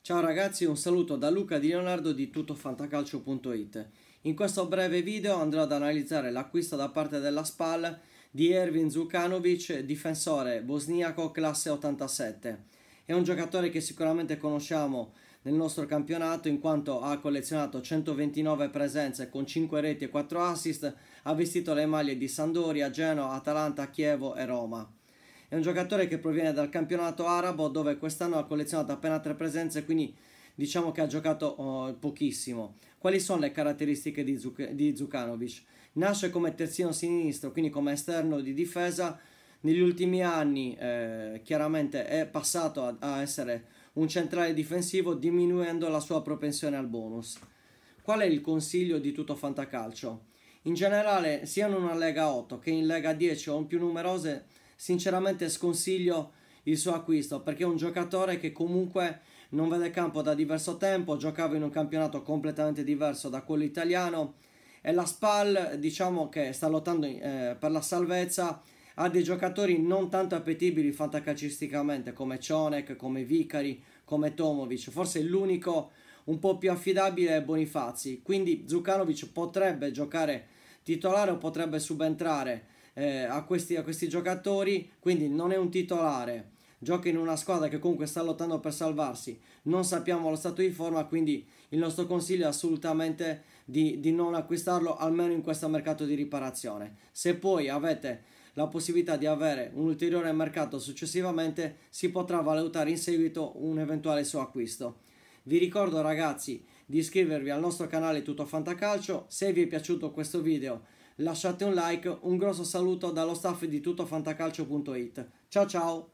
Ciao ragazzi, un saluto da Luca Di Leonardo di tuttoFantacalcio.it. In questo breve video andrò ad analizzare l'acquisto da parte della SPAL di Erwin Zukanovic, difensore bosniaco classe 87. È un giocatore che sicuramente conosciamo nel nostro campionato in quanto ha collezionato 129 presenze con 5 reti e 4 assist, ha vestito le maglie di Sandoria, Genoa, Atalanta, Chievo e Roma. È un giocatore che proviene dal campionato arabo dove quest'anno ha collezionato appena 3 presenze, quindi diciamo che ha giocato oh, pochissimo. Quali sono le caratteristiche di, Zuk- di Zukanovic? Nasce come terzino sinistro, quindi come esterno di difesa. Negli ultimi anni eh, chiaramente è passato a, a essere un centrale difensivo diminuendo la sua propensione al bonus. Qual è il consiglio di tutto Fantacalcio? In generale, sia in una Lega 8 che in Lega 10 o in più numerose, sinceramente sconsiglio il suo acquisto perché è un giocatore che comunque non vede campo da diverso tempo, giocava in un campionato completamente diverso da quello italiano e la SPAL diciamo che sta lottando eh, per la salvezza ha dei giocatori non tanto appetibili fantacalcisticamente come Cionek, come Vicari, come Tomovic. Forse l'unico un po' più affidabile è Bonifazi. Quindi Zucanovic potrebbe giocare titolare o potrebbe subentrare eh, a, questi, a questi giocatori. Quindi non è un titolare. Gioca in una squadra che comunque sta lottando per salvarsi. Non sappiamo lo stato di forma, quindi il nostro consiglio è assolutamente di, di non acquistarlo almeno in questo mercato di riparazione. Se poi avete la possibilità di avere un ulteriore mercato successivamente, si potrà valutare in seguito un eventuale suo acquisto. Vi ricordo ragazzi di iscrivervi al nostro canale Tutto Fantacalcio, se vi è piaciuto questo video lasciate un like, un grosso saluto dallo staff di tuttofantacalcio.it. Ciao ciao!